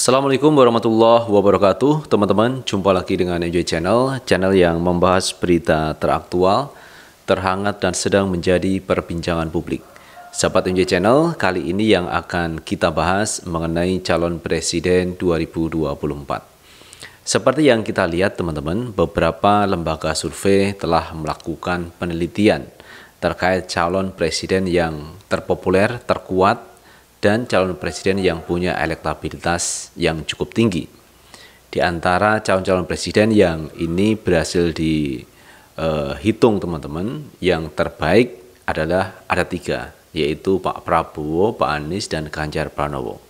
Assalamualaikum warahmatullahi wabarakatuh Teman-teman, jumpa lagi dengan Enjoy Channel Channel yang membahas berita teraktual, terhangat dan sedang menjadi perbincangan publik Sahabat Enjoy Channel, kali ini yang akan kita bahas mengenai calon presiden 2024 Seperti yang kita lihat teman-teman, beberapa lembaga survei telah melakukan penelitian terkait calon presiden yang terpopuler, terkuat, dan calon presiden yang punya elektabilitas yang cukup tinggi. Di antara calon-calon presiden yang ini berhasil dihitung eh, uh, teman-teman, yang terbaik adalah ada tiga, yaitu Pak Prabowo, Pak Anies, dan Ganjar Pranowo.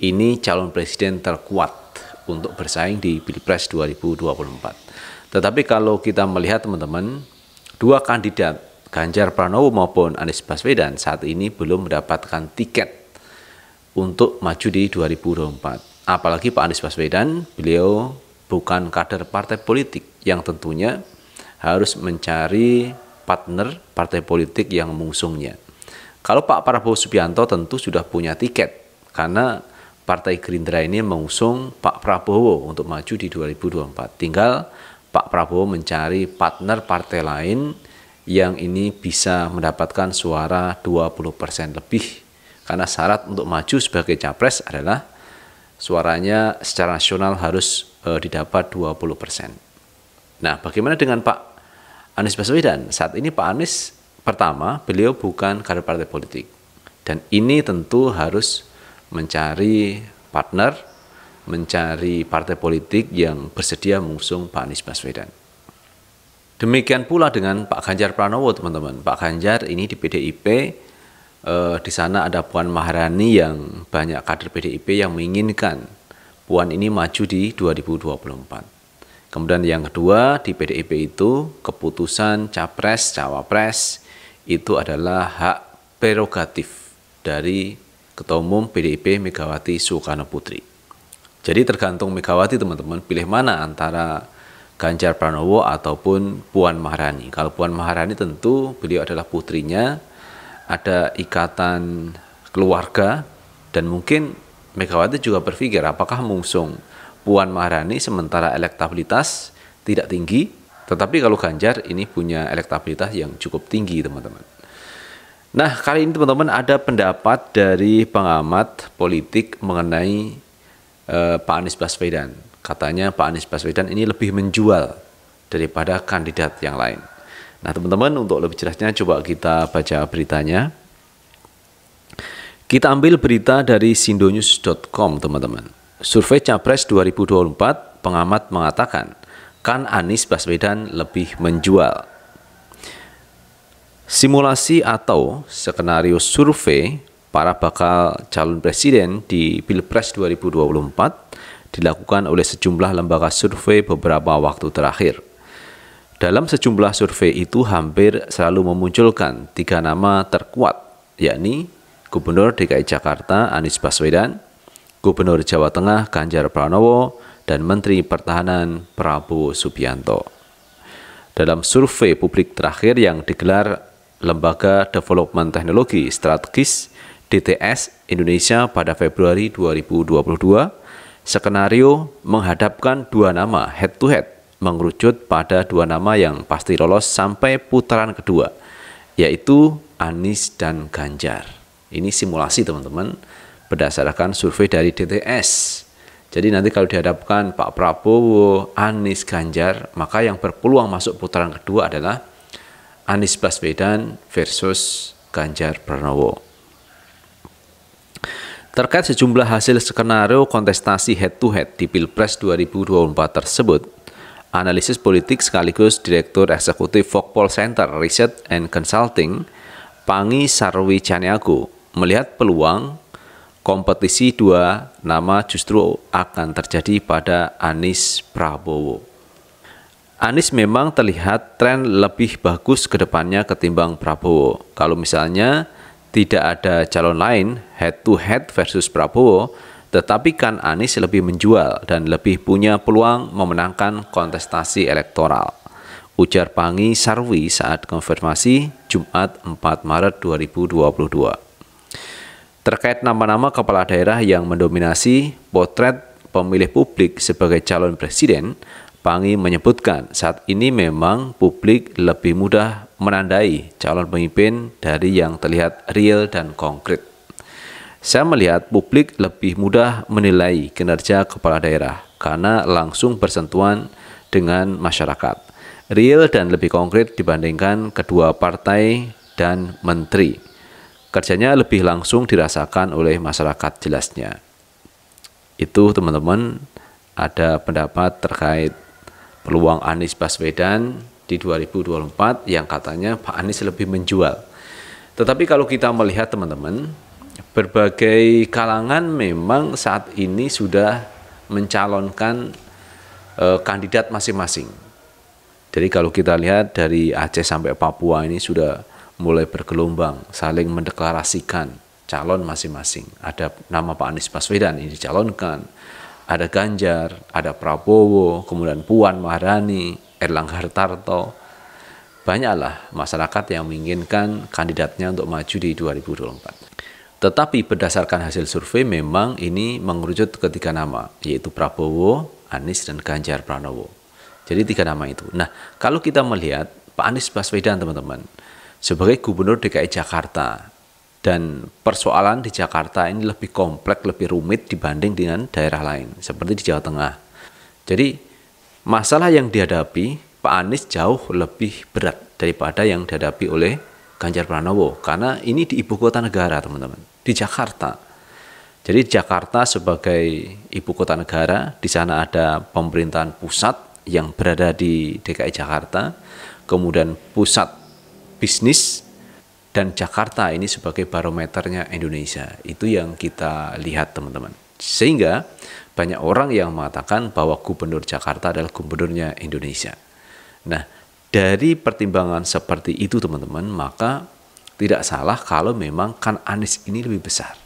Ini calon presiden terkuat untuk bersaing di Pilpres 2024. Tetapi kalau kita melihat teman-teman, dua kandidat Ganjar Pranowo maupun Anies Baswedan saat ini belum mendapatkan tiket untuk maju di 2024. Apalagi Pak Anies Baswedan, beliau bukan kader partai politik yang tentunya harus mencari partner partai politik yang mengusungnya. Kalau Pak Prabowo Subianto tentu sudah punya tiket karena Partai Gerindra ini mengusung Pak Prabowo untuk maju di 2024. Tinggal Pak Prabowo mencari partner partai lain yang ini bisa mendapatkan suara 20% lebih karena syarat untuk maju sebagai capres adalah suaranya secara nasional harus e, didapat 20 persen. Nah, bagaimana dengan Pak Anies Baswedan? Saat ini Pak Anies pertama, beliau bukan kader partai politik. Dan ini tentu harus mencari partner, mencari partai politik yang bersedia mengusung Pak Anies Baswedan. Demikian pula dengan Pak Ganjar Pranowo, teman-teman. Pak Ganjar ini di PDIP eh, di sana ada Puan Maharani yang banyak kader PDIP yang menginginkan Puan ini maju di 2024. Kemudian yang kedua di PDIP itu keputusan capres cawapres itu adalah hak prerogatif dari Ketua Umum PDIP Megawati Soekarno Putri. Jadi tergantung Megawati teman-teman pilih mana antara Ganjar Pranowo ataupun Puan Maharani. Kalau Puan Maharani tentu beliau adalah putrinya, ada ikatan keluarga dan mungkin Megawati juga berpikir apakah mengusung Puan Maharani sementara elektabilitas tidak tinggi tetapi kalau Ganjar ini punya elektabilitas yang cukup tinggi teman-teman. Nah kali ini teman-teman ada pendapat dari pengamat politik mengenai eh, Pak Anies Baswedan. Katanya Pak Anies Baswedan ini lebih menjual daripada kandidat yang lain. Nah, teman-teman, untuk lebih jelasnya coba kita baca beritanya. Kita ambil berita dari sindonews.com, teman-teman. Survei Capres 2024, pengamat mengatakan, kan Anies Baswedan lebih menjual. Simulasi atau skenario survei para bakal calon presiden di Pilpres 2024 dilakukan oleh sejumlah lembaga survei beberapa waktu terakhir. Dalam sejumlah survei itu hampir selalu memunculkan tiga nama terkuat, yakni Gubernur DKI Jakarta Anies Baswedan, Gubernur Jawa Tengah Ganjar Pranowo, dan Menteri Pertahanan Prabowo Subianto. Dalam survei publik terakhir yang digelar Lembaga Development Teknologi Strategis DTS Indonesia pada Februari 2022, skenario menghadapkan dua nama head-to-head mengerucut pada dua nama yang pasti lolos sampai putaran kedua, yaitu Anies dan Ganjar. Ini simulasi teman-teman berdasarkan survei dari DTS. Jadi nanti kalau dihadapkan Pak Prabowo, Anies, Ganjar, maka yang berpeluang masuk putaran kedua adalah Anies Baswedan versus Ganjar Pranowo. Terkait sejumlah hasil skenario kontestasi head to head di Pilpres 2024 tersebut, analisis politik sekaligus Direktur Eksekutif Vokpol Center Research and Consulting, Pangi Sarwi Caniago, melihat peluang kompetisi dua nama justru akan terjadi pada Anies Prabowo. Anies memang terlihat tren lebih bagus ke depannya ketimbang Prabowo. Kalau misalnya tidak ada calon lain head to head versus Prabowo, tetapi kan Anies lebih menjual dan lebih punya peluang memenangkan kontestasi elektoral. Ujar Pangi Sarwi saat konfirmasi Jumat 4 Maret 2022. Terkait nama-nama kepala daerah yang mendominasi potret pemilih publik sebagai calon presiden, Pangi menyebutkan saat ini memang publik lebih mudah menandai calon pemimpin dari yang terlihat real dan konkret. Saya melihat publik lebih mudah menilai kinerja kepala daerah karena langsung bersentuhan dengan masyarakat. Real dan lebih konkret dibandingkan kedua partai dan menteri. Kerjanya lebih langsung dirasakan oleh masyarakat jelasnya. Itu teman-teman ada pendapat terkait peluang Anies Baswedan di 2024 yang katanya Pak Anies lebih menjual. Tetapi kalau kita melihat teman-teman, berbagai kalangan memang saat ini sudah mencalonkan e, kandidat masing-masing. Jadi kalau kita lihat dari Aceh sampai Papua ini sudah mulai bergelombang saling mendeklarasikan calon masing-masing. Ada nama Pak Anies Baswedan ini dicalonkan, ada Ganjar, ada Prabowo, kemudian Puan Maharani, Erlangga Hartarto. Banyaklah masyarakat yang menginginkan kandidatnya untuk maju di 2024. Tetapi berdasarkan hasil survei memang ini mengerucut ke tiga nama, yaitu Prabowo, Anies, dan Ganjar Pranowo. Jadi tiga nama itu. Nah, kalau kita melihat Pak Anies Baswedan, teman-teman, sebagai Gubernur DKI Jakarta, dan persoalan di Jakarta ini lebih kompleks, lebih rumit dibanding dengan daerah lain, seperti di Jawa Tengah. Jadi, masalah yang dihadapi Pak Anies jauh lebih berat daripada yang dihadapi oleh Ganjar Pranowo karena ini di ibu kota negara teman-teman di Jakarta jadi Jakarta sebagai ibu kota negara di sana ada pemerintahan pusat yang berada di DKI Jakarta kemudian pusat bisnis dan Jakarta ini sebagai barometernya Indonesia itu yang kita lihat teman-teman sehingga banyak orang yang mengatakan bahwa gubernur Jakarta adalah gubernurnya Indonesia. Nah, dari pertimbangan seperti itu teman-teman, maka tidak salah kalau memang kan Anies ini lebih besar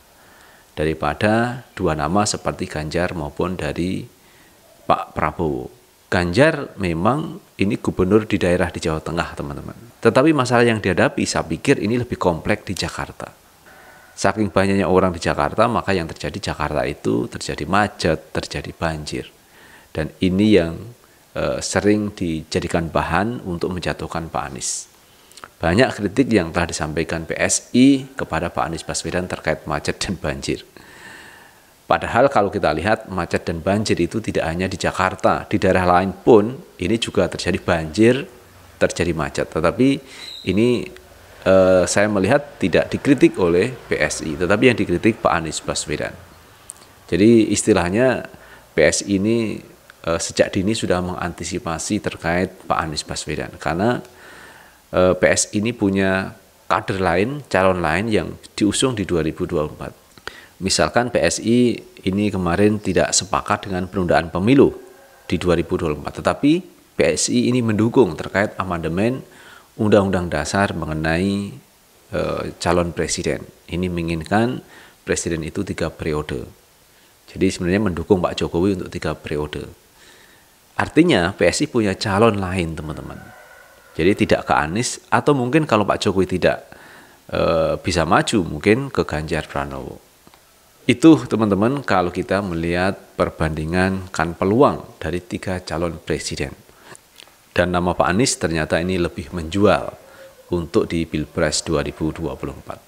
daripada dua nama seperti Ganjar maupun dari Pak Prabowo. Ganjar memang ini gubernur di daerah di Jawa Tengah, teman-teman. Tetapi masalah yang dihadapi saya pikir ini lebih kompleks di Jakarta. Saking banyaknya orang di Jakarta, maka yang terjadi Jakarta itu terjadi macet, terjadi banjir. Dan ini yang Eh, sering dijadikan bahan untuk menjatuhkan Pak Anies. Banyak kritik yang telah disampaikan PSI kepada Pak Anies Baswedan terkait macet dan banjir. Padahal kalau kita lihat macet dan banjir itu tidak hanya di Jakarta, di daerah lain pun ini juga terjadi banjir, terjadi macet. Tetapi ini eh, saya melihat tidak dikritik oleh PSI, tetapi yang dikritik Pak Anies Baswedan. Jadi istilahnya PSI ini uh, sejak dini sudah mengantisipasi terkait Pak Anies Baswedan karena uh, eh, PS ini punya kader lain, calon lain yang diusung di 2024. Misalkan PSI ini kemarin tidak sepakat dengan penundaan pemilu di 2024, tetapi PSI ini mendukung terkait amandemen Undang-Undang Dasar mengenai e, calon presiden. Ini menginginkan presiden itu tiga periode. Jadi sebenarnya mendukung Pak Jokowi untuk tiga periode. Artinya PSI punya calon lain teman-teman. Jadi tidak ke Anies atau mungkin kalau Pak Jokowi tidak e, bisa maju mungkin ke Ganjar Pranowo. Itu teman-teman kalau kita melihat perbandingan kan peluang dari tiga calon presiden. Dan nama Pak Anies ternyata ini lebih menjual untuk di Pilpres 2024.